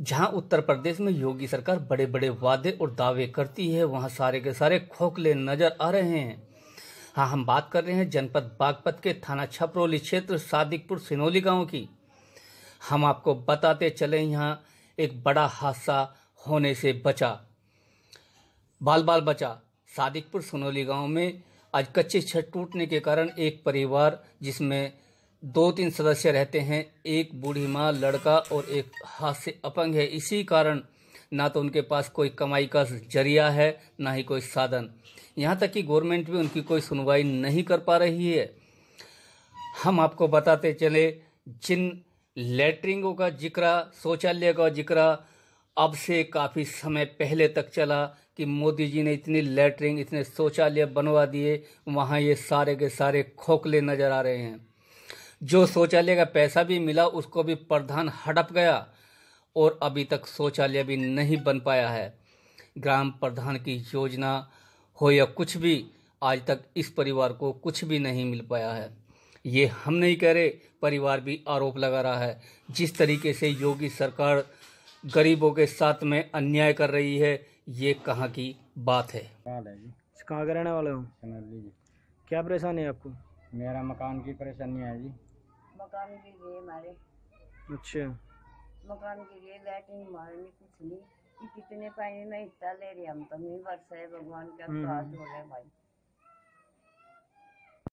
जहां उत्तर प्रदेश में योगी सरकार बड़े बड़े वादे और दावे करती है वहां सारे के सारे खोखले नजर आ रहे हैं हाँ हम बात कर रहे हैं जनपद बागपत के थाना छपरौली क्षेत्र सादिकपुर सिनोली गांव की हम आपको बताते चले यहाँ एक बड़ा हादसा होने से बचा बाल बाल बचा सादिकपुर सिनोली गांव में आज कच्चे छत टूटने के कारण एक परिवार जिसमें दो तीन सदस्य रहते हैं एक बूढ़ी माँ लड़का और एक हाथ से अपंग है इसी कारण ना तो उनके पास कोई कमाई का जरिया है ना ही कोई साधन यहाँ तक कि गवर्नमेंट भी उनकी कोई सुनवाई नहीं कर पा रही है हम आपको बताते चले जिन लेटरिंगों का जिक्र शौचालय का जिक्र अब से काफ़ी समय पहले तक चला कि मोदी जी ने इतनी लेटरिंग इतने शौचालय बनवा दिए वहाँ ये सारे के सारे खोखले नज़र आ रहे हैं जो शौचालय का पैसा भी मिला उसको भी प्रधान हड़प गया और अभी तक शौचालय भी नहीं बन पाया है ग्राम प्रधान की योजना हो या कुछ भी आज तक इस परिवार को कुछ भी नहीं मिल पाया है ये हम नहीं कह रहे परिवार भी आरोप लगा रहा है जिस तरीके से योगी सरकार गरीबों के साथ में अन्याय कर रही है ये कहाँ की बात है कहाँ के रहने वाले हो क्या परेशानी है आपको मेरा मकान की परेशानी है जी मकान गिर गए हमारे अच्छा मकान गिर गए बैटिंग मारनी कुछ नहीं कितने पानी में इतना ले रहे हम तो नहीं वर्षा है भगवान का हाथ हम्म, हम्म। हो रहा है भाई